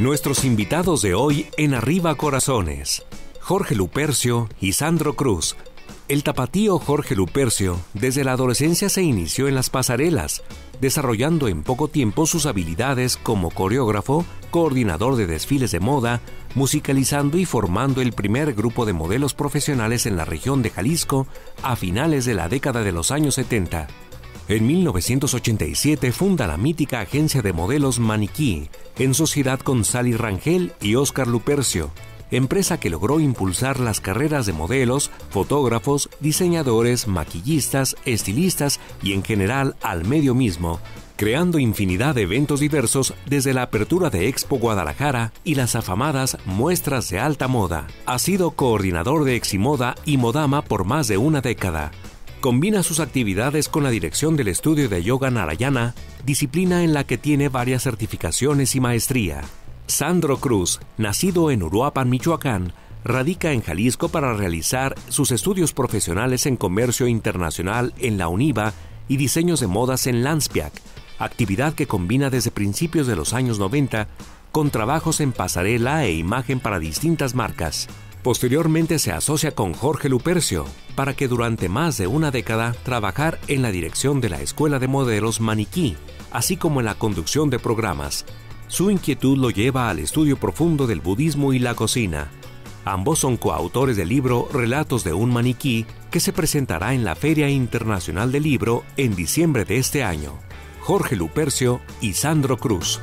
Nuestros invitados de hoy en Arriba Corazones, Jorge Lupercio y Sandro Cruz. El tapatío Jorge Lupercio desde la adolescencia se inició en las pasarelas, desarrollando en poco tiempo sus habilidades como coreógrafo, coordinador de desfiles de moda, musicalizando y formando el primer grupo de modelos profesionales en la región de Jalisco a finales de la década de los años 70. En 1987 funda la mítica agencia de modelos Maniquí, en sociedad con Sally Rangel y Oscar Lupercio, empresa que logró impulsar las carreras de modelos, fotógrafos, diseñadores, maquillistas, estilistas y en general al medio mismo, creando infinidad de eventos diversos desde la apertura de Expo Guadalajara y las afamadas muestras de alta moda. Ha sido coordinador de Eximoda y Modama por más de una década combina sus actividades con la dirección del estudio de yoga Narayana, disciplina en la que tiene varias certificaciones y maestría. Sandro Cruz, nacido en Uruapan, Michoacán, radica en Jalisco para realizar sus estudios profesionales en comercio internacional en la UNIVA y diseños de modas en Lanspiak, actividad que combina desde principios de los años 90 con trabajos en pasarela e imagen para distintas marcas. Posteriormente se asocia con Jorge Lupercio para que durante más de una década trabajar en la dirección de la Escuela de Modelos Maniquí, así como en la conducción de programas. Su inquietud lo lleva al estudio profundo del budismo y la cocina. Ambos son coautores del libro Relatos de un maniquí que se presentará en la Feria Internacional del Libro en diciembre de este año. Jorge Lupercio y Sandro Cruz.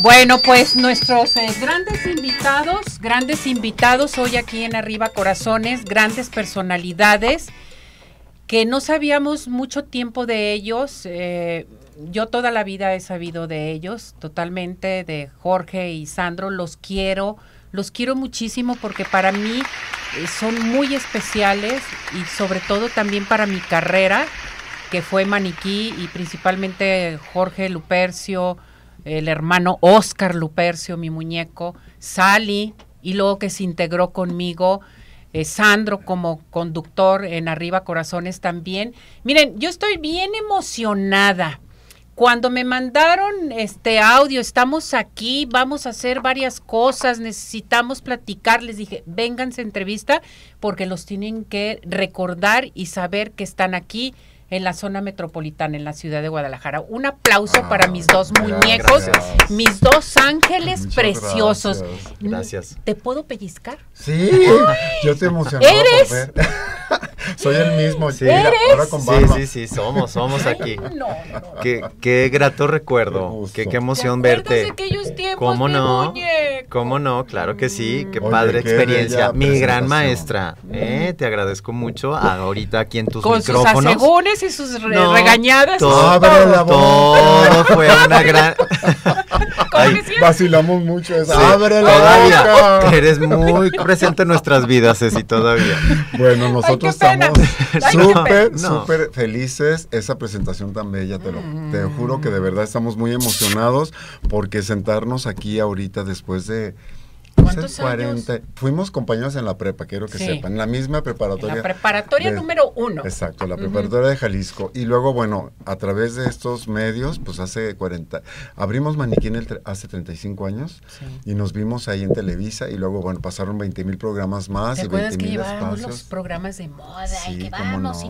Bueno, pues nuestros eh, grandes invitados, grandes invitados hoy aquí en Arriba Corazones, grandes personalidades que no sabíamos mucho tiempo de ellos. Eh, yo toda la vida he sabido de ellos, totalmente, de Jorge y Sandro. Los quiero, los quiero muchísimo porque para mí eh, son muy especiales y sobre todo también para mi carrera, que fue maniquí y principalmente Jorge Lupercio el hermano Oscar Lupercio, mi muñeco, Sally, y luego que se integró conmigo, eh, Sandro como conductor en Arriba Corazones también. Miren, yo estoy bien emocionada. Cuando me mandaron este audio, estamos aquí, vamos a hacer varias cosas, necesitamos platicar, les dije, vénganse entrevista porque los tienen que recordar y saber que están aquí en la zona metropolitana, en la ciudad de Guadalajara. Un aplauso para ah, mis dos muñecos, mis dos ángeles preciosos. Gracias. ¿Te puedo pellizcar? Sí, yo te emocioné. Eres. Soy el mismo, sí. ¿Eres? Ahora con Sí, sí, sí, somos, somos aquí. no, Qué, qué, grato recuerdo. Qué, emoción verte. ¿Cómo no? ¿Cómo no? Claro que sí. Qué padre experiencia. Mi gran maestra. Eh, te agradezco mucho. Ahorita aquí en tus con micrófonos. Pues, y sus regañadas. Todo, fue una gran. vacilamos mucho eso. Eres muy presente en nuestras vidas, Ceci, todavía. Bueno, nosotros estamos súper, súper felices. Esa presentación tan bella, te lo te juro que de verdad estamos muy emocionados porque sentarnos aquí ahorita después de 40, Fuimos compañeros en la prepa, quiero que sepan, la misma preparatoria. la preparatoria número uno. Exacto, la preparatoria de Jalisco. Y luego, bueno, a través de estos medios, pues hace 40, abrimos Maniquí el, hace 35 años y nos vimos ahí en Televisa y luego, bueno, pasaron 20 mil programas más. y que los programas de moda sí, que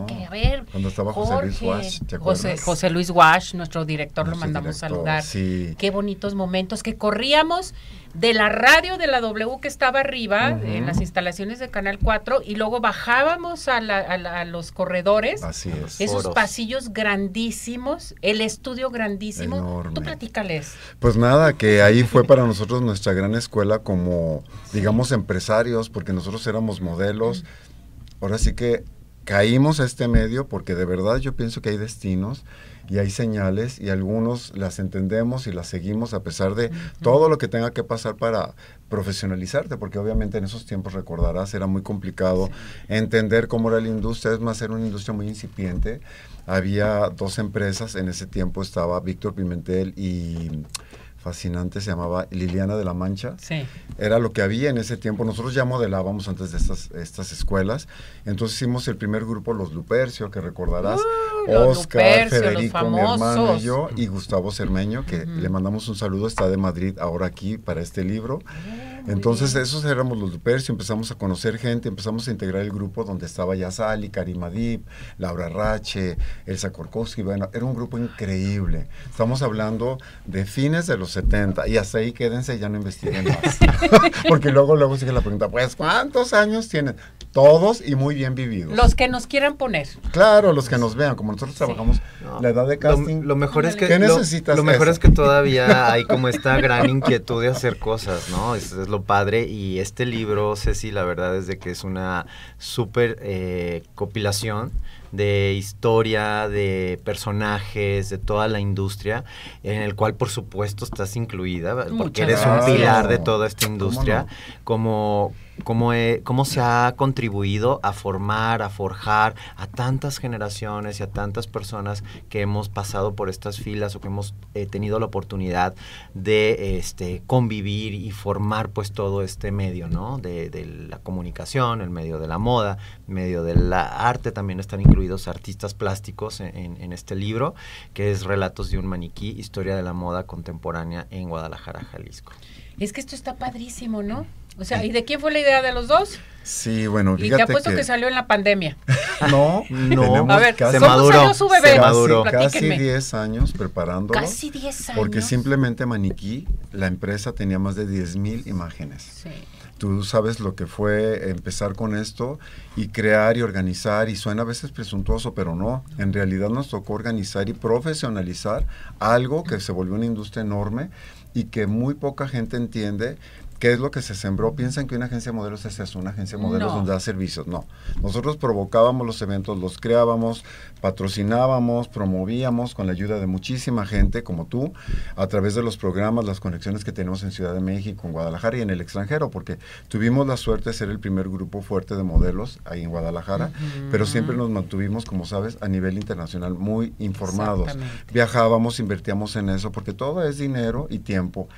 que ver? Cuando estaba José Luis Wash, ¿te José, Luis Wash, nuestro director, lo mandamos a saludar. Qué bonitos momentos que corríamos de la radio de la W que estaba arriba, en las instalaciones de Canal 4, y luego bajábamos a, los corredores, Así es. esos pasillos grandísimos, el estudio grandísimo. Tú platícales. Pues nada, que ahí fue para nosotros nuestra gran escuela como, digamos, empresarios, porque nosotros éramos modelos. Ahora sí que caímos a este medio porque de verdad yo pienso que hay destinos y hay señales y algunos las entendemos y las seguimos a pesar de todo lo que tenga que pasar para profesionalizarte, porque obviamente en esos tiempos recordarás, era muy complicado entender cómo era la industria, es más, era una industria muy incipiente. Había dos empresas, en ese tiempo estaba Víctor Pimentel y fascinante, se llamaba Liliana de la Mancha. Sí. Era lo que había en ese tiempo. Nosotros ya modelábamos antes de estas, estas escuelas. Entonces hicimos el primer grupo, los Lupercio, que recordarás. Uh, Oscar, Federico, mi hermano y yo, y Gustavo Cermeño, que le mandamos un saludo, está de Madrid ahora aquí para este libro. Ah, Entonces esos éramos los Lupercio, empezamos a conocer gente, empezamos a integrar el grupo donde estaba Yasali, Karim Adib, Laura Rache, Elsa Korkowski. Bueno, era un grupo increíble. Estamos hablando de fines de los y hasta ahí quédense ya no investiguen más. Porque luego, luego sigue la pregunta, pues, ¿cuántos años tienen? Todos y muy bien vividos. Los que nos quieran poner. Claro, los que nos vean. Como nosotros trabajamos la edad de casting. Lo, mejor es que. ¿Qué lo, Lo mejor es que todavía hay como esta gran inquietud de hacer cosas, ¿no? Es, es lo padre. Y este libro, Ceci, la verdad es de que es una súper eh, copilación de historia, de personajes, de toda la industria, en el cual por supuesto estás incluida, porque eres un pilar de toda esta industria, como cómo, se ha contribuido a formar, a forjar a tantas generaciones y a tantas personas que hemos pasado por estas filas o que hemos eh, tenido la oportunidad de este, convivir y formar pues todo este medio, ¿no? De, la comunicación, el medio de la moda, medio de la arte, también están incluidos artistas plásticos en este libro, que es Relatos de un maniquí, historia de la moda contemporánea en Guadalajara, Jalisco. Es que esto está padrísimo, ¿no? O sea, ¿y de quién fue la idea de los dos? Sí, bueno, y te apuesto que... salió en la pandemia. No, no. A ver, ¿cómo maduró, salió su bebé? Se maduró. Casi 10 años preparándolo. Casi 10 años. Porque simplemente Maniquí, la empresa tenía más de 10 mil imágenes. Sí. Tú sabes lo que fue empezar con esto y crear y organizar, y suena a veces presuntuoso, pero no. En realidad nos tocó organizar y profesionalizar algo que se volvió una industria enorme y que muy poca gente entiende ¿Qué es lo que se sembró? Piensan que una agencia de modelos es eso, una agencia de modelos donde da servicios. No. Nosotros provocábamos los eventos, los creábamos, patrocinábamos, promovíamos con la ayuda de muchísima gente como tú, a través de los programas, las conexiones que tenemos en Ciudad de México, en Guadalajara y en el extranjero, porque tuvimos la suerte de ser el primer grupo fuerte de modelos ahí en Guadalajara, pero siempre nos mantuvimos, como sabes, a nivel internacional muy informados. Viajábamos, invertíamos en eso, porque todo es dinero y tiempo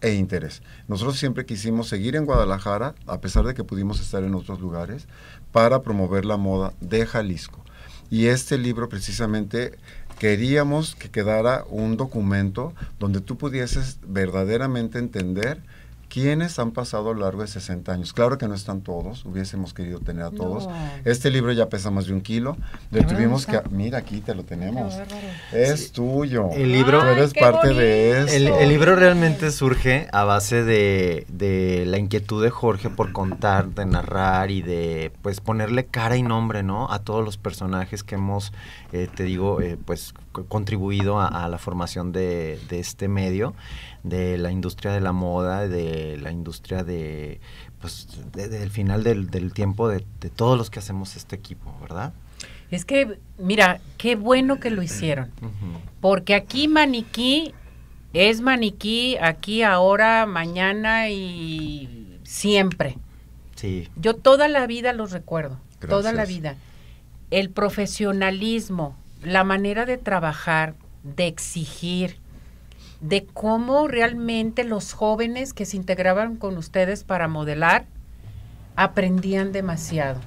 e interés. Nosotros siempre quisimos seguir en Guadalajara, a pesar de que pudimos estar en otros lugares, para promover la moda de Jalisco. Y este libro precisamente queríamos que quedara un documento donde tú pudieses verdaderamente entender quienes han pasado a lo largo de 60 años. Claro que no están todos, hubiésemos querido tener a todos. Este libro ya pesa más de un kilo. Le tuvimos que... Mira, aquí te lo tenemos. Es tuyo. El libro... eres parte de El, libro realmente surge a base de, la inquietud de Jorge por contar, de narrar y de pues ponerle cara y nombre, ¿no? A todos los personajes que hemos, eh, te digo, eh, pues contribuido a, la formación de este medio, de la industria de la moda, de la industria de, pues, final del, tiempo de, todos los que hacemos este equipo, ¿verdad? Es que, mira, qué bueno que lo hicieron. Porque aquí maniquí es maniquí aquí, ahora, mañana y siempre. Sí. Yo toda la vida los recuerdo. Toda la vida. El profesionalismo, la manera de trabajar, de exigir, de cómo realmente los jóvenes que se integraban con ustedes para modelar aprendían demasiado.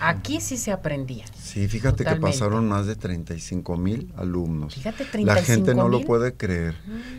Aquí sí se aprendía. Sí, fíjate que pasaron más de 35 mil alumnos. Fíjate, La gente no lo puede creer.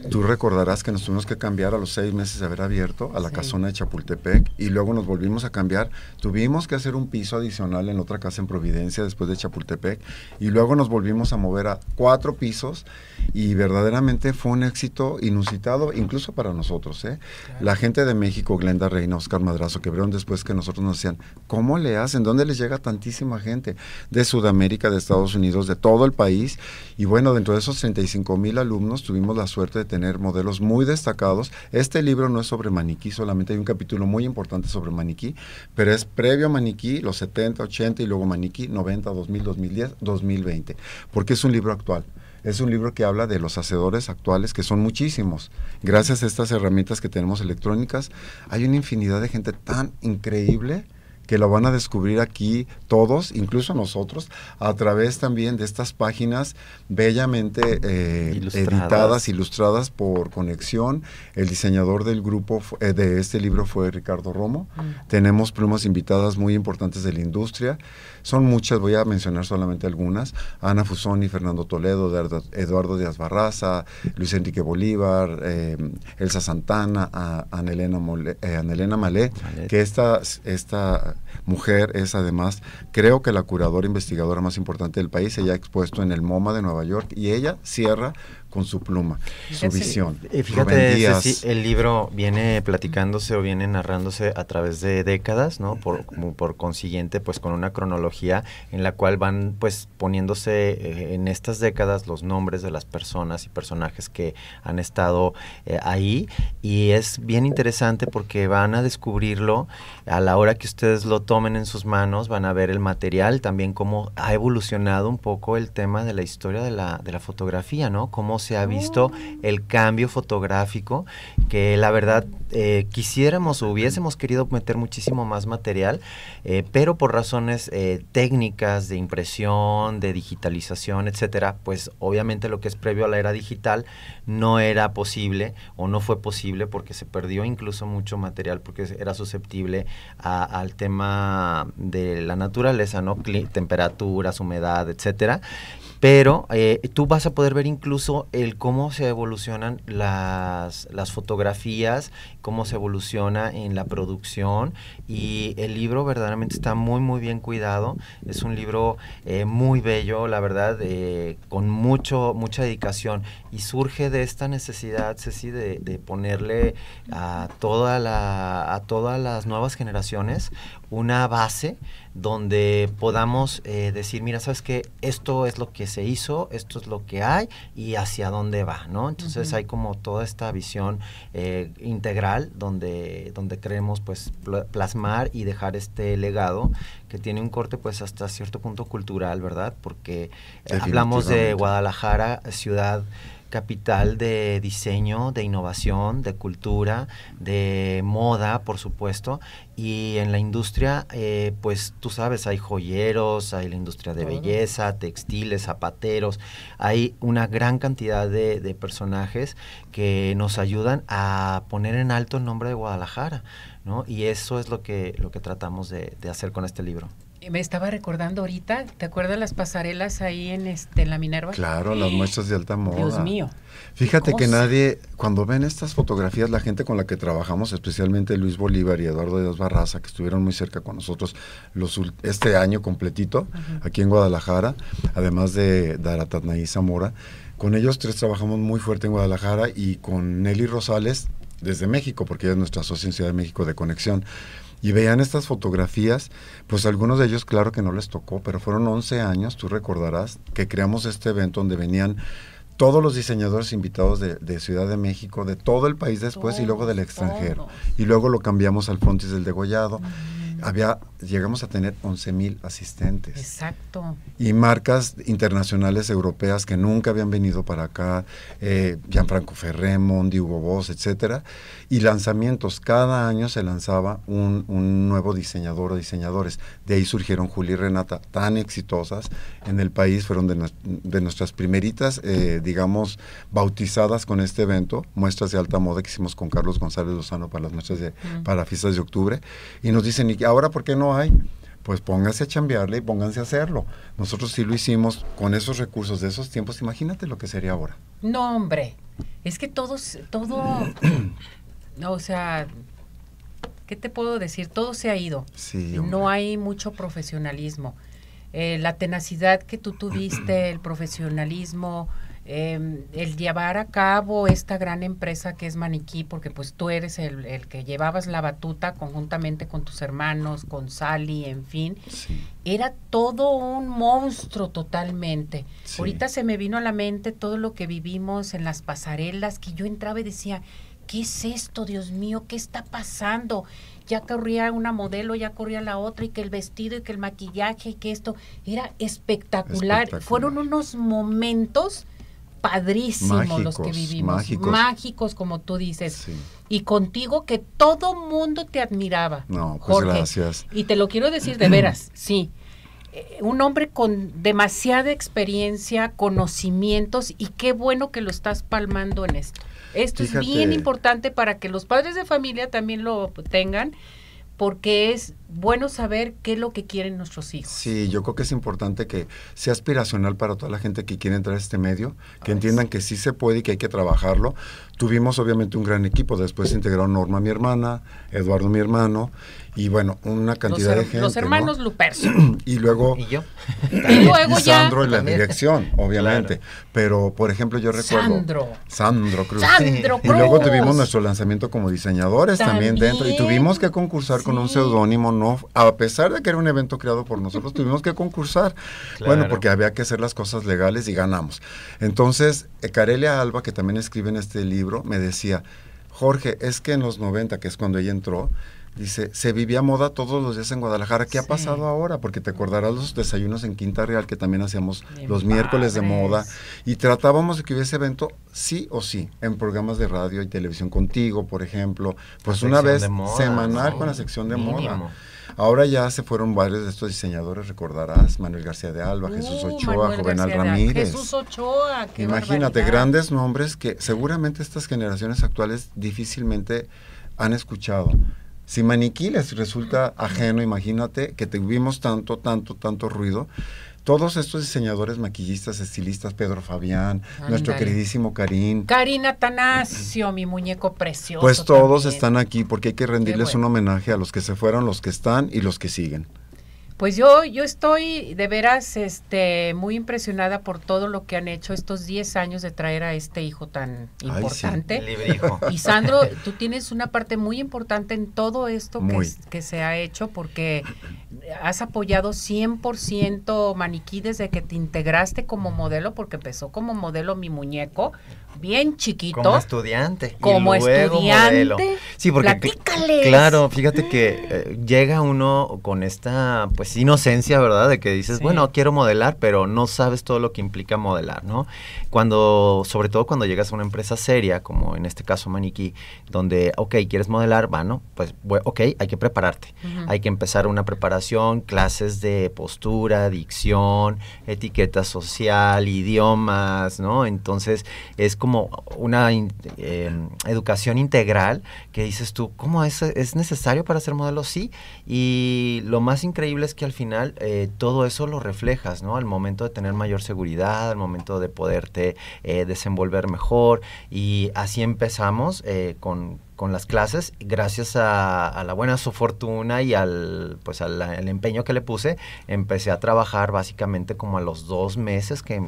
Mm. Tú recordarás que nos tuvimos que cambiar a los seis meses de haber abierto a la casona de Chapultepec y luego nos volvimos a cambiar. Tuvimos que hacer un piso adicional en otra casa en Providencia después de Chapultepec y luego nos volvimos a mover a cuatro pisos y verdaderamente fue un éxito inusitado, incluso para nosotros. ¿eh? La gente de México, Glenda Reina, Oscar Madrazo, que vieron después que nosotros nos decían, ¿cómo le hacen? ¿Dónde les llega? llega tantísima gente de Sudamérica, de Estados Unidos, de todo el país. Y bueno, dentro de esos 35 mil alumnos tuvimos la suerte de tener modelos muy destacados. Este libro no es sobre maniquí, solamente hay un capítulo muy importante sobre maniquí, pero es previo a maniquí, los 70, 80 y luego maniquí, 90, 2000, 2010, 2020, porque es un libro actual es un libro que habla de los hacedores actuales, que son muchísimos. Gracias a estas herramientas que tenemos electrónicas, hay una infinidad de gente tan increíble que lo van a descubrir aquí todos, incluso nosotros, a través también de estas páginas bellamente eh, editadas, ilustradas por conexión. El diseñador del grupo eh, de este libro fue Ricardo Romo. Mm. Tenemos plumas invitadas muy importantes de la industria. Son muchas, voy a mencionar solamente algunas. Ana Fusoni, Fernando Toledo, Eduardo Díaz Barraza, Luis Enrique Bolívar, eh, Elsa Santana, a, Anelena, eh, Anelena Malé, que esta, esta mujer es además, creo que la curadora e investigadora más importante del país. Ella ha expuesto en el MoMA de Nueva York y ella cierra con su pluma, su visión. Eh, fíjate, el libro viene platicándose o viene narrándose a través de décadas, ¿no? Por, consiguiente, pues con una cronología en la cual van pues poniéndose eh, en estas décadas los nombres de las personas y personajes que han estado eh, ahí y es bien interesante porque van a descubrirlo a la hora que ustedes lo tomen en sus manos, van a ver el material, también cómo ha evolucionado un poco el tema de la historia de la, de la fotografía, ¿no? Cómo se ha visto el cambio fotográfico, que la verdad eh, quisiéramos o hubiésemos querido meter muchísimo más material, eh, pero por razones eh, técnicas de impresión, de digitalización, etcétera, pues obviamente lo que es previo a la era digital no era posible o no fue posible porque se perdió incluso mucho material porque era susceptible al tema de la naturaleza, ¿no? temperaturas, humedad, etcétera. Pero eh, tú vas a poder ver incluso el cómo se evolucionan las, fotografías, cómo se evoluciona en la producción y el libro verdaderamente está muy muy bien cuidado. Es un libro eh, muy bello, la verdad, eh, con mucho mucha dedicación y surge de esta necesidad, Ceci, de, ponerle a toda la a todas las nuevas generaciones una base donde podamos eh, decir, mira, sabes que esto es lo que se hizo, esto es lo que hay y hacia dónde va, ¿no? Entonces hay como toda esta visión eh, integral donde, donde queremos pues plasmar y dejar este legado que tiene un corte pues hasta cierto punto cultural, ¿verdad? Porque eh, hablamos de Guadalajara, ciudad capital de diseño, de innovación, de cultura, de moda, por supuesto. Y en la industria, eh, pues tú sabes, hay joyeros, hay la industria de belleza, textiles, zapateros, hay una gran cantidad de, de personajes que nos ayudan a poner en alto el nombre de Guadalajara. Y eso es lo que, lo que tratamos de, hacer con este libro. Eh, me estaba recordando ahorita, ¿te acuerdas las pasarelas ahí en, este, la Minerva? Claro, las muestras de alta moda. Dios mío. Fíjate que nadie, cuando ven estas fotografías, la gente con la que trabajamos, especialmente Luis Bolívar y Eduardo Díaz Barraza, que estuvieron muy cerca con nosotros los, este año completito, aquí en Guadalajara, además de y Zamora, con ellos tres trabajamos muy fuerte en Guadalajara y con Nelly Rosales desde México, porque ella es nuestra asociación Ciudad de México de Conexión, y veían estas fotografías, pues algunos de ellos claro que no les tocó, pero fueron 11 años, tú recordarás, que creamos este evento donde venían todos los diseñadores invitados de, Ciudad de México, de todo el país después y luego del extranjero. Y luego lo cambiamos al frontis del degollado. Había llegamos a tener 11.000 asistentes. Exacto. Y marcas internacionales europeas que nunca habían venido para acá, eh, Gianfranco Ferré, Mondi, Hugo Boss, etcétera, y lanzamientos. Cada año se lanzaba un, nuevo diseñador o diseñadores. De ahí surgieron Juli y Renata, tan exitosas en el país, fueron de, nuestras primeritas, eh, digamos, bautizadas con este evento, muestras de alta moda que hicimos con Carlos González Lozano para las muestras de, para fiestas de octubre, y nos dicen, ¿y ahora por qué no hay, pues pónganse a chambearle y pónganse a hacerlo. Nosotros sí lo hicimos con esos recursos de esos tiempos. Imagínate lo que sería ahora. No, hombre. Es que todos, todo, o sea, ¿qué te puedo decir? Todo se ha ido. no hay mucho profesionalismo. Eh, la tenacidad que tú tuviste, el profesionalismo, Em, el llevar a cabo esta gran empresa que es Maniquí, porque pues tú eres el, que llevabas la batuta conjuntamente con tus hermanos, con Sally, en fin, era todo un monstruo totalmente. Ahorita se me vino a la mente todo lo que vivimos en las pasarelas, que yo entraba y decía, ¿qué es esto, Dios mío? ¿Qué está pasando? Ya corría una modelo, ya corría la otra, y que el vestido, y que el maquillaje, y que esto. Era espectacular. Fueron unos momentos padrísimos los que vivimos, mágicos, mágicos como tú dices. Y contigo que todo mundo te admiraba. No, pues gracias. Y te lo quiero decir de veras, sí. Eh, un hombre con demasiada experiencia, conocimientos y qué bueno que lo estás palmando en esto. Esto es bien importante para que los padres de familia también lo tengan porque es bueno saber qué es lo que quieren nuestros hijos. Sí, yo creo que es importante que sea aspiracional para toda la gente que quiere entrar a este medio, que entiendan que sí se puede y que hay que trabajarlo. Tuvimos obviamente un gran equipo, después se integró Norma, mi hermana, Eduardo, mi hermano, y bueno, una cantidad de gente. Los hermanos Lupers y luego. Y yo. y luego Sandro en la dirección, obviamente. Pero, por ejemplo, yo recuerdo. Sandro. Sandro Cruz. Sandro Y luego tuvimos nuestro lanzamiento como diseñadores también, dentro. Y tuvimos que concursar con un seudónimo, no, a pesar de que era un evento creado por nosotros, tuvimos que concursar. Bueno, porque había que hacer las cosas legales y ganamos. Entonces, Carelia eh, Alba, que también escribe en este libro, me decía. Jorge, es que en los 90, que es cuando ella entró, Dice, se vivía moda todos los días en Guadalajara. ¿Qué ha pasado ahora? Porque te acordarás los desayunos en Quinta Real que también hacíamos los miércoles de moda. Y tratábamos de que hubiese evento sí o sí, en programas de radio y televisión contigo, por ejemplo. Pues una vez semanal con la sección de moda. Ahora ya se fueron varios de estos diseñadores, recordarás, Manuel García de Alba, uh, Jesús Ochoa, Jovenal Ramírez. Jesús Ochoa, qué Imagínate, grandes nombres que seguramente estas generaciones actuales difícilmente han escuchado si maniquí les resulta ajeno, imagínate que tuvimos tanto, tanto, tanto ruido. Todos estos diseñadores, maquillistas, estilistas, Pedro Fabián, nuestro queridísimo Karim. Karina Atanasio, mi muñeco precioso. Pues todos están aquí porque hay que rendirles un homenaje a los que se fueron, los que están y los que siguen. Pues yo, yo estoy de veras este, muy impresionada por todo lo que han hecho estos 10 años de traer a este hijo tan importante. Y Sandro, tú tienes una parte muy importante en todo esto que, que, se ha hecho porque has apoyado 100% Maniquí desde que te integraste como modelo, porque empezó como modelo mi muñeco, bien chiquito. Como estudiante. Como estudiante. Sí, porque. Claro, fíjate que eh, llega uno con esta, pues, inocencia, ¿verdad? De que dices, bueno, quiero modelar, pero no sabes todo lo que implica modelar, ¿no? Cuando, sobre todo cuando llegas a una empresa seria, como en este caso Maniquí, donde, ok, quieres modelar, bueno, pues, ok, hay que prepararte. Hay que empezar una preparación, clases de postura, dicción, etiqueta social, idiomas, ¿no? Entonces, es como como una eh, educación integral que dices tú, ¿cómo es, es necesario para ser modelo? Sí. Y lo más increíble es que al final eh, todo eso lo reflejas, ¿no? Al momento de tener mayor seguridad, al momento de poderte eh, desenvolver mejor. Y así empezamos con, con las clases. Gracias a, la buena su fortuna y al pues al, empeño que le puse, empecé a trabajar básicamente como a los dos meses que,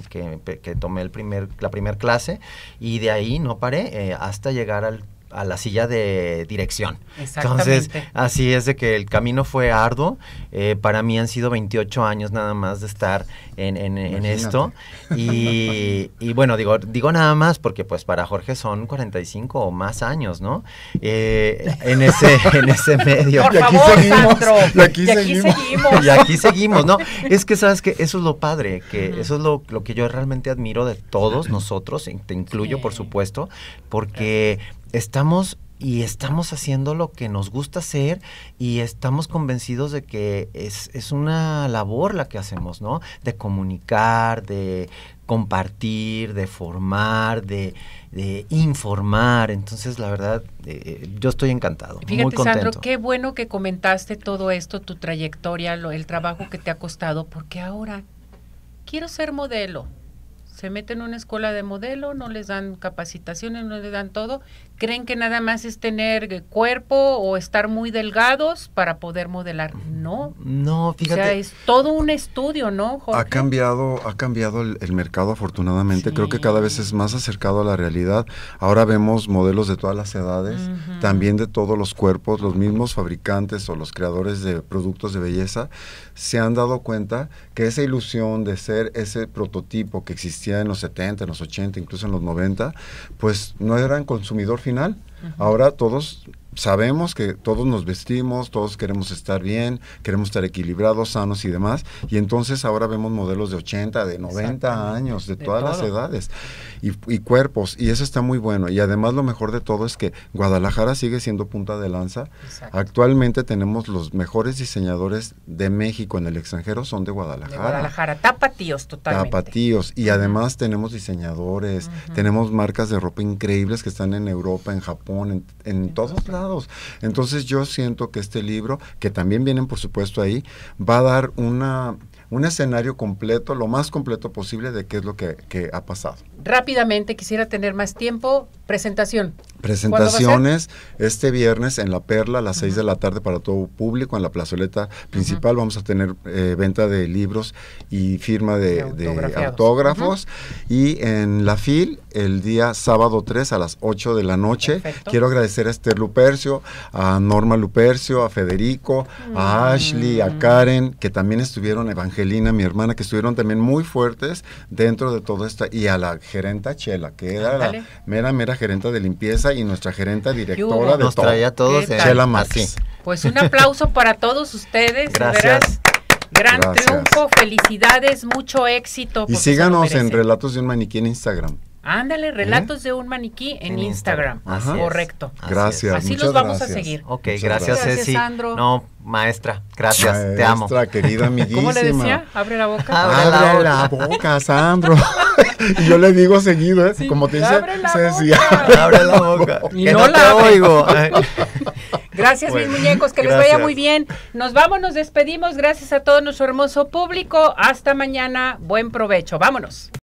tomé el primer, la primera clase y de ahí no paré eh, hasta llegar al a la silla de dirección. Entonces, así es de que el camino fue arduo. Eh, para mí han sido 28 años nada más de estar en, esto. Y, bueno, digo, digo nada más porque pues para Jorge son 45 o más años, ¿no? Eh, en, ese, en ese medio. Por y aquí seguimos. y aquí, seguimos. Y aquí seguimos, ¿no? Es que sabes que eso es lo padre, que eso es lo, lo, que yo realmente admiro de todos nosotros, te incluyo por supuesto, porque estamos y estamos haciendo lo que nos gusta hacer y estamos convencidos de que es, es una labor la que hacemos, ¿no? De comunicar, de compartir, de formar, de, de informar. Entonces, la verdad, eh, yo estoy encantado. muy contento. Sandro, qué bueno que comentaste todo esto, tu trayectoria, el trabajo que te ha costado, porque ahora quiero ser modelo se meten en una escuela de modelo, no les dan capacitaciones, no les dan todo, creen que nada más es tener cuerpo o estar muy delgados para poder modelar. No. No, fíjate. O sea, es todo un estudio, ¿no? Ha cambiado, ha cambiado el, mercado afortunadamente. Creo que cada vez es más acercado a la realidad. Ahora vemos modelos de todas las edades, también de todos los cuerpos. Los mismos fabricantes o los creadores de productos de belleza se han dado cuenta que esa ilusión de ser ese prototipo que existía en los 70, en los 80, incluso en los 90, pues no eran consumidor final, Ahora todos sabemos que todos nos vestimos, todos queremos estar bien, queremos estar equilibrados, sanos y demás. Y entonces ahora vemos modelos de 80, de 90 años, de, todas las edades y, cuerpos. Y eso está muy bueno. Y además lo mejor de todo es que Guadalajara sigue siendo punta de lanza. Actualmente tenemos los mejores diseñadores de México en el extranjero, son de Guadalajara. Guadalajara, tapatíos totalmente. Tapatíos. Y además tenemos diseñadores, tenemos marcas de ropa increíbles que están en Europa, en Japón, en todos lados. Entonces yo siento que este libro, que también vienen por supuesto ahí, va a dar una, un escenario completo, lo más completo posible de qué es lo que ha pasado. Rápidamente, quisiera tener más tiempo. Presentación. Presentaciones este viernes en La Perla a las 6 de la tarde para todo público en la plazoleta principal. Vamos a tener eh, venta de libros y firma de, autógrafos. Y en La FIL el día sábado 3 a las 8 de la noche. Quiero agradecer a Esther Lupercio, a Norma Lupercio, a Federico, a mm. Ashley, a Karen, que también estuvieron, Evangelina, mi hermana, que estuvieron también muy fuertes dentro de todo esto. Y a la gerenta Chela, que era la mera, mera gerenta de limpieza y nuestra gerenta directora de todo. Chela Pues un aplauso para todos ustedes. Gracias. Gran triunfo, felicidades, mucho éxito. Y síganos en Relatos de un Maniquí en Instagram. Ándale, ¿Eh? relatos de un maniquí en, Instagram. Correcto. gracias. Así los vamos a seguir. Ok, gracias, gracias Ceci. Sandro. No, maestra, gracias, te amo. Maestra, querida amiguísima. ¿Cómo le decía? Abre la boca. Abre, la, boca. Sandro. y yo le digo seguido, ¿eh? como te dice Ceci, abre, la boca. Y no, la oigo. Gracias, mis muñecos, que les vaya muy bien. Nos vamos, nos despedimos. Gracias a todo nuestro hermoso público. Hasta mañana. Buen provecho. Vámonos.